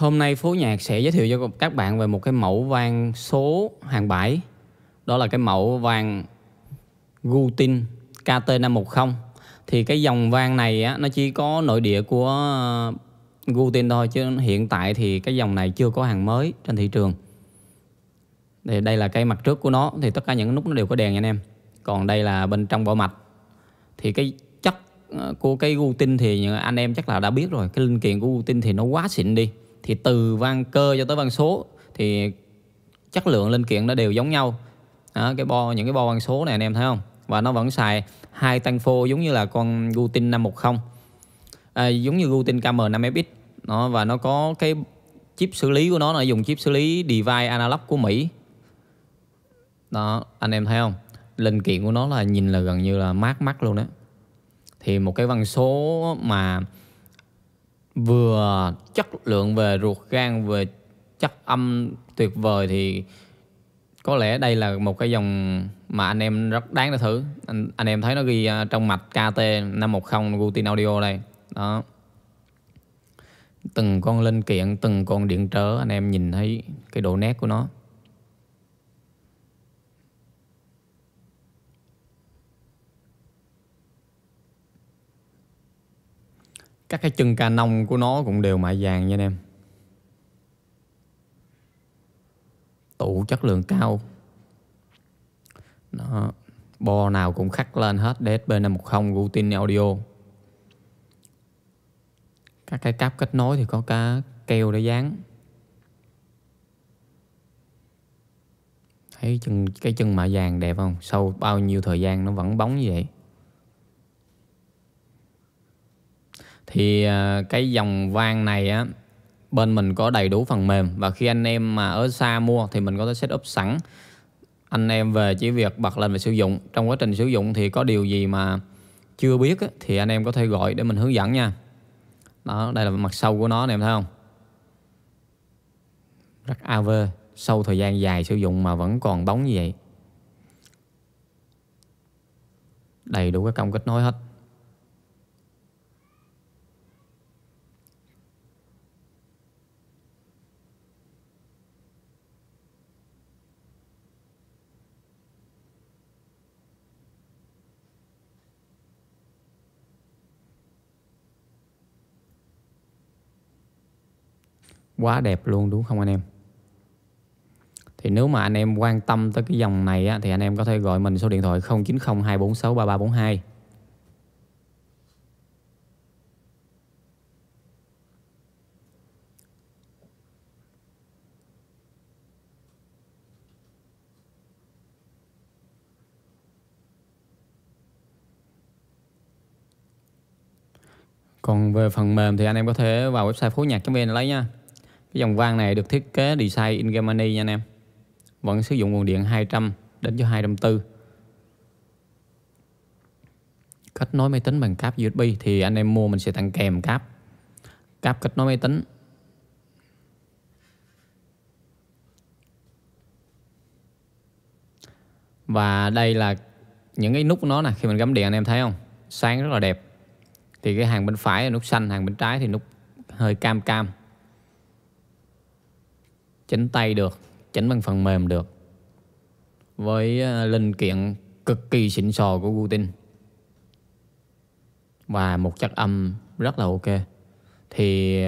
Hôm nay Phú Nhạc sẽ giới thiệu cho các bạn về một cái mẫu vang số hàng bãi Đó là cái mẫu vang Gutin KT510 Thì cái dòng vang này á, nó chỉ có nội địa của ờ, Gutin thôi Chứ hiện tại thì cái dòng này chưa có hàng mới trên thị trường thì đây là cái mặt trước của nó Thì tất cả những nút nó đều có đèn nha anh em Còn đây là bên trong vỏ mạch Thì cái chất ờ, của cái Gutin thì anh em chắc là đã biết rồi Cái linh kiện của Gutin thì nó quá xịn đi thì từ van cơ cho tới van số thì chất lượng linh kiện nó đều giống nhau đó, cái bo những cái bo van số này anh em thấy không và nó vẫn xài hai tăng phô giống như là con Gutin 510 à, giống như Gutin KM5FX nó và nó có cái chip xử lý của nó là dùng chip xử lý device analog của Mỹ đó anh em thấy không linh kiện của nó là nhìn là gần như là mát mắt luôn đó thì một cái văn số mà vừa chất lượng về ruột gan về chất âm tuyệt vời thì có lẽ đây là một cái dòng mà anh em rất đáng để thử anh, anh em thấy nó ghi à, trong mạch KT 510 Gutin Audio đây đó từng con linh kiện từng con điện trở anh em nhìn thấy cái độ nét của nó các cái chân ca canon của nó cũng đều mạ vàng nha anh em tụ chất lượng cao nó bo nào cũng khắc lên hết năm DSP510 Gutin Audio các cái cáp kết nối thì có cá keo để dán thấy chân cái chân mạ vàng đẹp không sau bao nhiêu thời gian nó vẫn bóng như vậy thì à, cái dòng vang này á bên mình có đầy đủ phần mềm và khi anh em mà ở xa mua thì mình có thể setup sẵn anh em về chỉ việc bật lên và sử dụng trong quá trình sử dụng thì có điều gì mà chưa biết á, thì anh em có thể gọi để mình hướng dẫn nha đó đây là mặt sau của nó anh em thấy không rất AV sau thời gian dài sử dụng mà vẫn còn bóng như vậy đầy đủ các công kết nối hết quá đẹp luôn đúng không anh em thì nếu mà anh em quan tâm tới cái dòng này á, thì anh em có thể gọi mình số điện thoại 090 246 3342. Còn về phần mềm thì anh em có thể vào website Phố nhạc.vn lấy nha. Cái dòng van này được thiết kế design in Germany nha anh em. Vẫn sử dụng nguồn điện 200 đến cho 240. Kết nối máy tính bằng cáp USB thì anh em mua mình sẽ tặng kèm cáp. Cáp kết nối máy tính Và đây là những cái nút của nó nè Khi mình gắm điện anh em thấy không Sáng rất là đẹp Thì cái hàng bên phải là nút xanh Hàng bên trái thì nút hơi cam cam chỉnh tay được chỉnh bằng phần mềm được với à, linh kiện cực kỳ xịn sò của Gutin và một chất âm rất là ok thì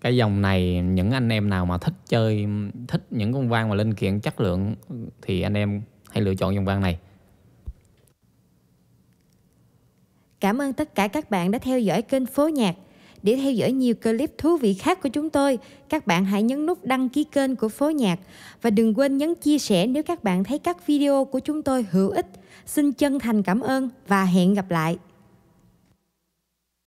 cái dòng này những anh em nào mà thích chơi thích những con vang và linh kiện chất lượng thì anh em hãy lựa chọn dòng vang này Cảm ơn tất cả các bạn đã theo dõi kênh Phố Nhạc để theo dõi nhiều clip thú vị khác của chúng tôi, các bạn hãy nhấn nút đăng ký kênh của Phố Nhạc và đừng quên nhấn chia sẻ nếu các bạn thấy các video của chúng tôi hữu ích. Xin chân thành cảm ơn và hẹn gặp lại!